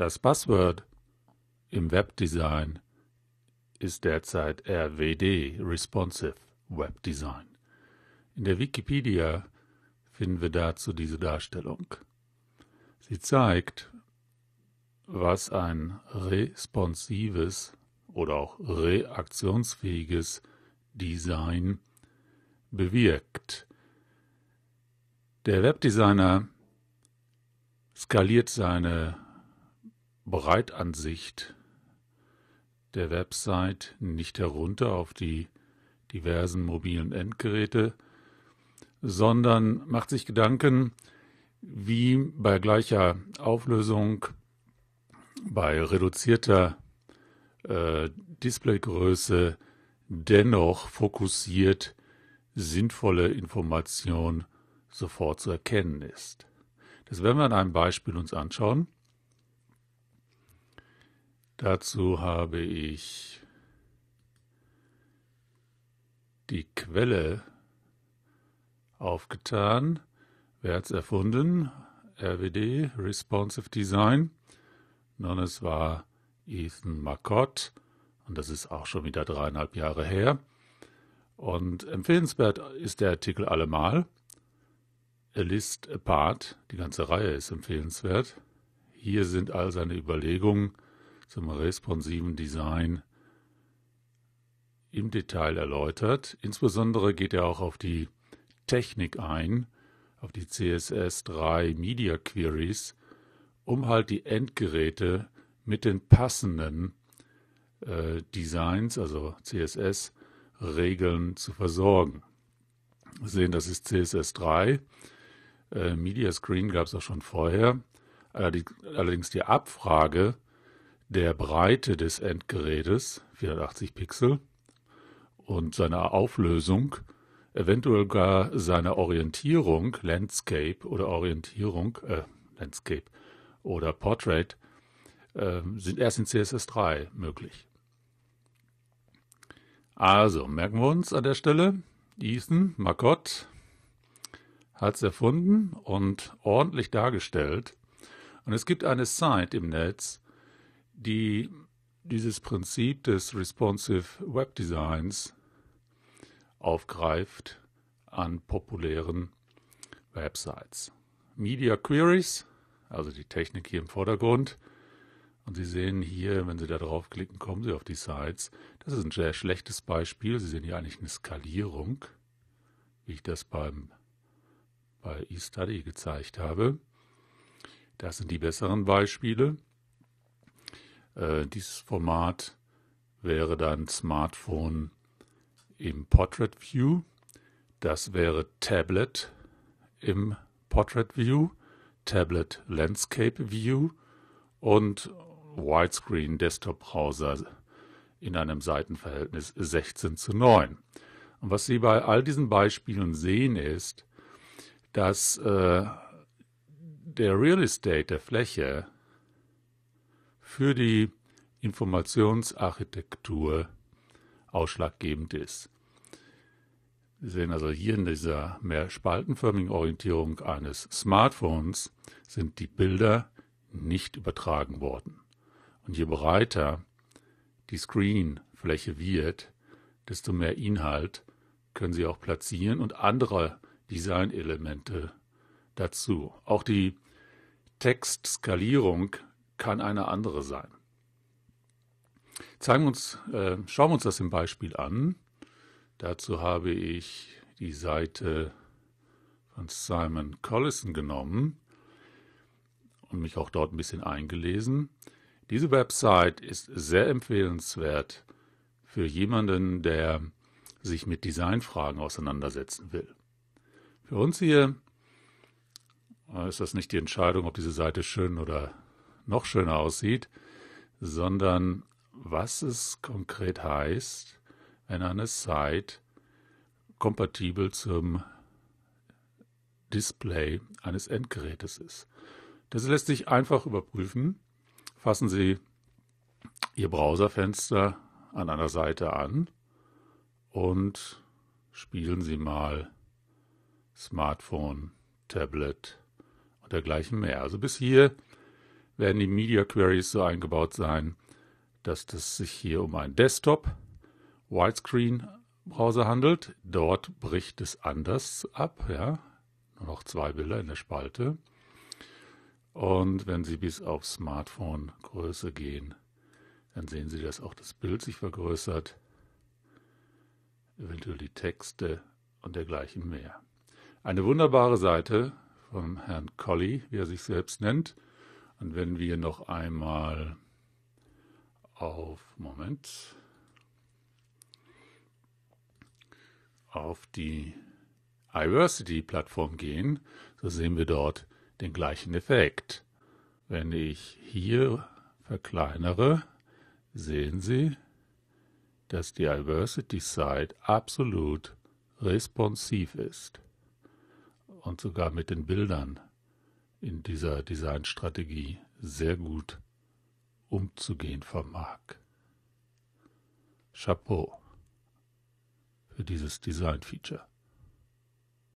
Das Passwort im Webdesign ist derzeit RWD, Responsive Web Design. In der Wikipedia finden wir dazu diese Darstellung. Sie zeigt, was ein responsives oder auch reaktionsfähiges Design bewirkt. Der Webdesigner skaliert seine Breitansicht der Website nicht herunter auf die diversen mobilen Endgeräte, sondern macht sich Gedanken, wie bei gleicher Auflösung, bei reduzierter äh, Displaygröße dennoch fokussiert sinnvolle Information sofort zu erkennen ist. Das werden wir an einem Beispiel uns anschauen. Dazu habe ich die Quelle aufgetan. Wer hat es erfunden? RWD, Responsive Design. Nun, es war Ethan Marcotte. Und das ist auch schon wieder dreieinhalb Jahre her. Und empfehlenswert ist der Artikel allemal. A List Apart, die ganze Reihe ist empfehlenswert. Hier sind all seine Überlegungen zum responsiven Design im Detail erläutert. Insbesondere geht er auch auf die Technik ein, auf die CSS3 Media Queries, um halt die Endgeräte mit den passenden äh, Designs, also CSS-Regeln zu versorgen. Wir sehen, das ist CSS3. Äh, Media Screen gab es auch schon vorher. Allerdings, allerdings die Abfrage der Breite des Endgerätes, 480 Pixel, und seiner Auflösung, eventuell gar seiner Orientierung, Landscape oder Orientierung, äh, Landscape oder Portrait, äh, sind erst in CSS3 möglich. Also, merken wir uns an der Stelle, Ethan Marcotte hat es erfunden und ordentlich dargestellt. Und es gibt eine Site im Netz, die dieses Prinzip des responsive Web Designs aufgreift an populären Websites. Media Queries, also die Technik hier im Vordergrund. Und Sie sehen hier, wenn Sie da draufklicken, kommen Sie auf die Sites. Das ist ein sehr schlechtes Beispiel. Sie sehen hier eigentlich eine Skalierung, wie ich das beim, bei eStudy gezeigt habe. Das sind die besseren Beispiele. Äh, dieses Format wäre dann Smartphone im Portrait View. Das wäre Tablet im Portrait View, Tablet Landscape View und Widescreen Desktop Browser in einem Seitenverhältnis 16 zu 9. Und was Sie bei all diesen Beispielen sehen ist, dass äh, der Real Estate der Fläche für die Informationsarchitektur ausschlaggebend ist. Sie sehen also hier in dieser mehr spaltenförmigen Orientierung eines Smartphones sind die Bilder nicht übertragen worden. Und je breiter die Screenfläche wird, desto mehr Inhalt können Sie auch platzieren und andere Designelemente dazu. Auch die Textskalierung kann eine andere sein. Zeigen uns, äh, schauen wir uns das im Beispiel an. Dazu habe ich die Seite von Simon Collison genommen und mich auch dort ein bisschen eingelesen. Diese Website ist sehr empfehlenswert für jemanden, der sich mit Designfragen auseinandersetzen will. Für uns hier äh, ist das nicht die Entscheidung, ob diese Seite schön oder noch schöner aussieht, sondern was es konkret heißt, wenn eine Site kompatibel zum Display eines Endgerätes ist. Das lässt sich einfach überprüfen. Fassen Sie Ihr Browserfenster an einer Seite an und spielen Sie mal Smartphone, Tablet und dergleichen mehr. Also bis hier werden die Media Queries so eingebaut sein, dass es sich hier um einen Desktop Widescreen Browser handelt. Dort bricht es anders ab, ja. Nur noch zwei Bilder in der Spalte. Und wenn Sie bis auf Smartphone Größe gehen, dann sehen Sie, dass auch das Bild sich vergrößert, eventuell die Texte und dergleichen mehr. Eine wunderbare Seite von Herrn Colli, wie er sich selbst nennt. Und wenn wir noch einmal auf, Moment, auf die Iversity-Plattform gehen, so sehen wir dort den gleichen Effekt. Wenn ich hier verkleinere, sehen Sie, dass die Iversity-Site absolut responsiv ist und sogar mit den Bildern in dieser Designstrategie sehr gut umzugehen vermag. Chapeau für dieses Design-Feature.